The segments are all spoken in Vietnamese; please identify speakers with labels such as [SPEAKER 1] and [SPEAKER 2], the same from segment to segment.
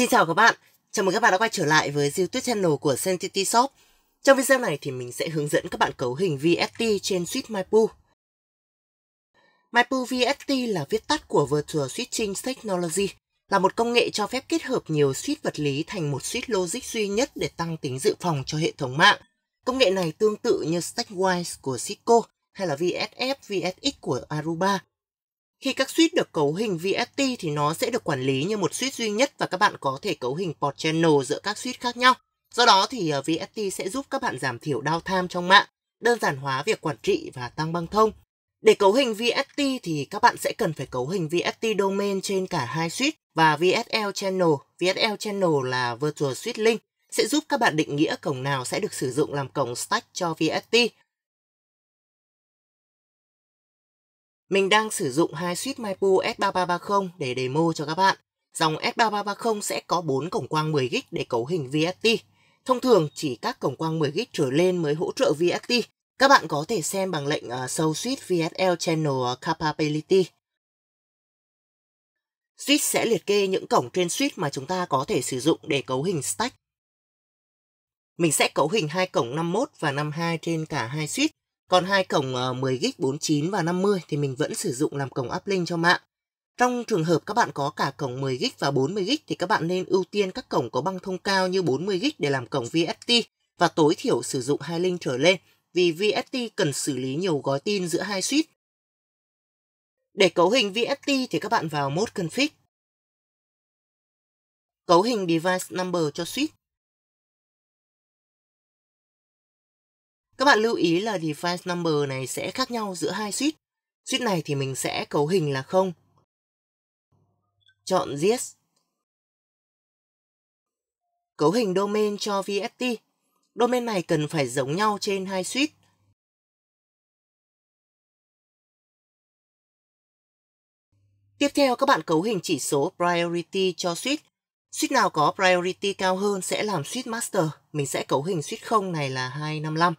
[SPEAKER 1] Xin chào các bạn, chào mừng các bạn đã quay trở lại với YouTube channel của Sentity Shop. Trong video này thì mình sẽ hướng dẫn các bạn cấu hình VST trên Switch MyPU. MyPU VST là viết tắt của Virtual Switching Technology, là một công nghệ cho phép kết hợp nhiều switch vật lý thành một switch logic duy nhất để tăng tính dự phòng cho hệ thống mạng. Công nghệ này tương tự như Stackwise của Cisco hay là VSF, VSX của Aruba, khi các suite được cấu hình VST thì nó sẽ được quản lý như một suite duy nhất và các bạn có thể cấu hình port channel giữa các suite khác nhau. Do đó thì ờ, VST sẽ giúp các bạn giảm thiểu downtime trong mạng, đơn giản hóa việc quản trị và tăng băng thông. Để cấu hình VST thì các bạn sẽ cần phải cấu hình VST domain trên cả hai suite và VSL channel. VSL channel là Virtual Suite Link sẽ giúp các bạn định nghĩa cổng nào sẽ được sử dụng làm cổng stack cho VST Mình đang sử dụng hai suite Maipu S3330 để demo cho các bạn. Dòng S3330 sẽ có 4 cổng quang 10GB để cấu hình VST. Thông thường chỉ các cổng quang 10GB trở lên mới hỗ trợ VST. Các bạn có thể xem bằng lệnh uh, Show Suite VSL Channel à, Capability. Suite sẽ liệt kê những cổng trên suite mà chúng ta có thể sử dụng để cấu hình stack. Mình sẽ cấu hình hai cổng 51 và 52 trên cả hai suite còn hai cổng 10 g 49 và 50 thì mình vẫn sử dụng làm cổng uplink cho mạng. Trong trường hợp các bạn có cả cổng 10 g và 40 g thì các bạn nên ưu tiên các cổng có băng thông cao như 40 g để làm cổng VST và tối thiểu sử dụng hai link trở lên vì VST cần xử lý nhiều gói tin giữa hai suite. Để cấu hình VST thì các bạn vào mode config. Cấu hình device number cho suite. Các bạn lưu ý là define number này sẽ khác nhau giữa hai suite. Suite này thì mình sẽ cấu hình là không. Chọn yes. Cấu hình domain cho VST. Domain này cần phải
[SPEAKER 2] giống nhau trên hai suite.
[SPEAKER 1] Tiếp theo các bạn cấu hình chỉ số priority cho suite. Suite nào có priority cao hơn sẽ làm suite master. Mình sẽ cấu hình suite 0 này là 255.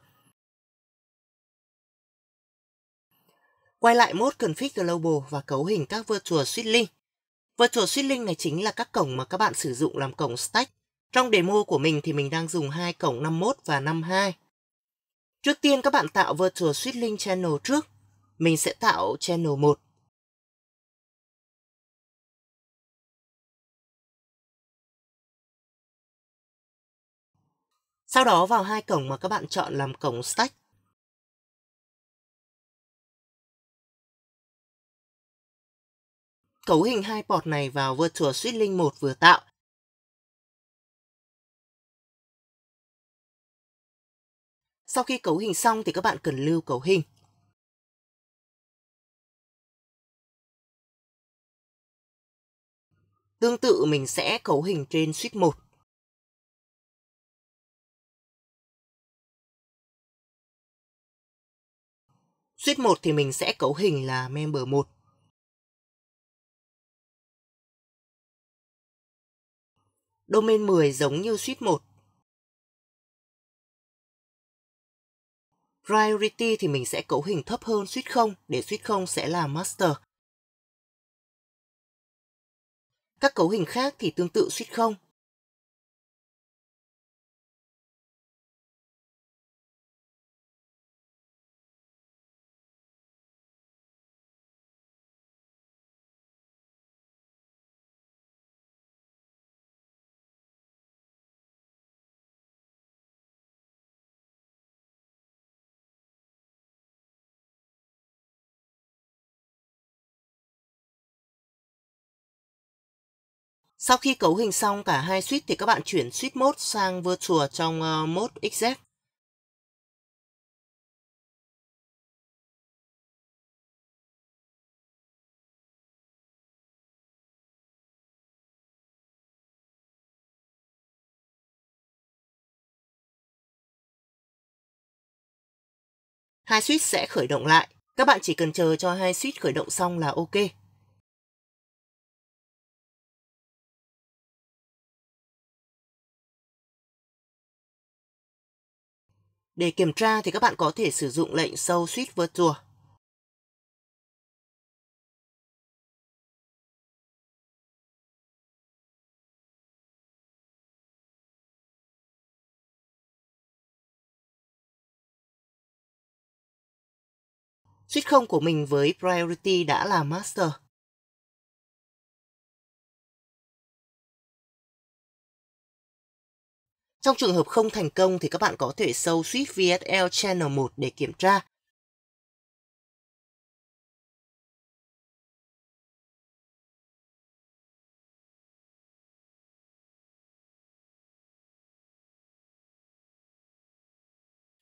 [SPEAKER 1] Quay lại mode Config Global và cấu hình các Virtual Sweetlink. Virtual Sweetlink này chính là các cổng mà các bạn sử dụng làm cổng stack. Trong demo của mình thì mình đang dùng hai cổng 51 và 52. Trước tiên các bạn tạo Virtual Sweetlink Channel trước. Mình sẽ tạo Channel
[SPEAKER 2] 1. Sau đó vào hai cổng mà các bạn chọn làm cổng stack. cấu hình hai port này vào Virtual Switch Link 1 vừa tạo. Sau khi cấu hình xong thì các bạn cần lưu cấu hình. Tương tự mình sẽ cấu hình trên switch 1. Switch 1 thì mình sẽ cấu hình là member 1.
[SPEAKER 1] domain 10 giống như suite 1. Priority thì mình sẽ cấu hình thấp hơn suite 0 để suite 0 sẽ là master. Các cấu hình khác thì tương tự
[SPEAKER 2] suite 0 Sau khi cấu hình xong cả hai suite thì các bạn chuyển suite mode sang virtual trong ờ, mode xz Hai switch sẽ khởi động lại. Các bạn chỉ cần chờ cho hai switch khởi động xong là ok. Để kiểm tra thì các bạn có thể sử dụng lệnh show switch virtual. Switch 0 của mình với Priority đã là Master. Trong trường hợp không thành công thì các bạn có thể sâu Swift VSL Channel 1 để kiểm tra.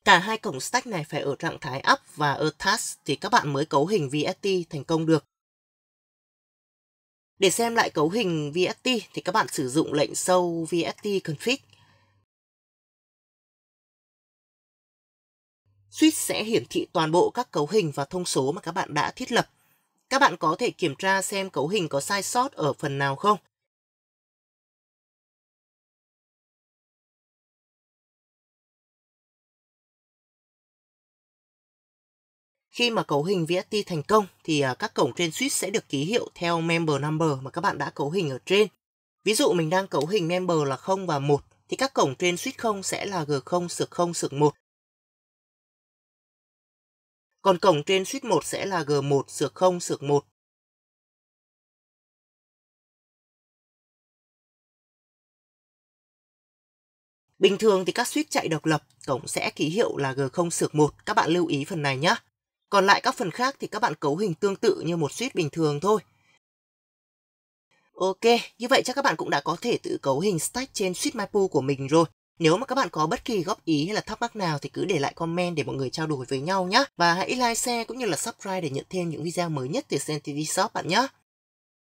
[SPEAKER 1] Cả hai cổng stack này phải ở trạng thái up và ở task thì các bạn mới cấu hình VST thành công được. Để xem lại cấu hình VST thì các bạn sử dụng lệnh sâu VST config Switch sẽ hiển thị toàn bộ các cấu hình và thông số mà các bạn đã thiết lập. Các bạn có thể kiểm tra xem cấu hình có sai sót ở phần nào không. Khi mà cấu hình VST thành công thì à, các cổng trên switch sẽ được ký hiệu theo member number mà các bạn đã cấu hình ở trên. Ví dụ mình đang cấu hình member là 0 và 1 thì các cổng trên switch 0 sẽ là G0 sực 0 sực 1 còn cổng trên switch 1 sẽ là G1 sược 0 sược 1. Bình thường thì các switch chạy độc lập, cổng sẽ ký hiệu là G0 sược 1, các bạn lưu ý phần này nhé. Còn lại các phần khác thì các bạn cấu hình tương tự như một switch bình thường thôi. Ok, như vậy chắc các bạn cũng đã có thể tự cấu hình stack trên switch mypool của mình rồi. Nếu mà các bạn có bất kỳ góp ý hay là thắc mắc nào thì cứ để lại comment để mọi người trao đổi với nhau nhé. Và hãy like, share cũng như là subscribe để nhận thêm những video mới nhất từ CNTV Shop bạn nhé.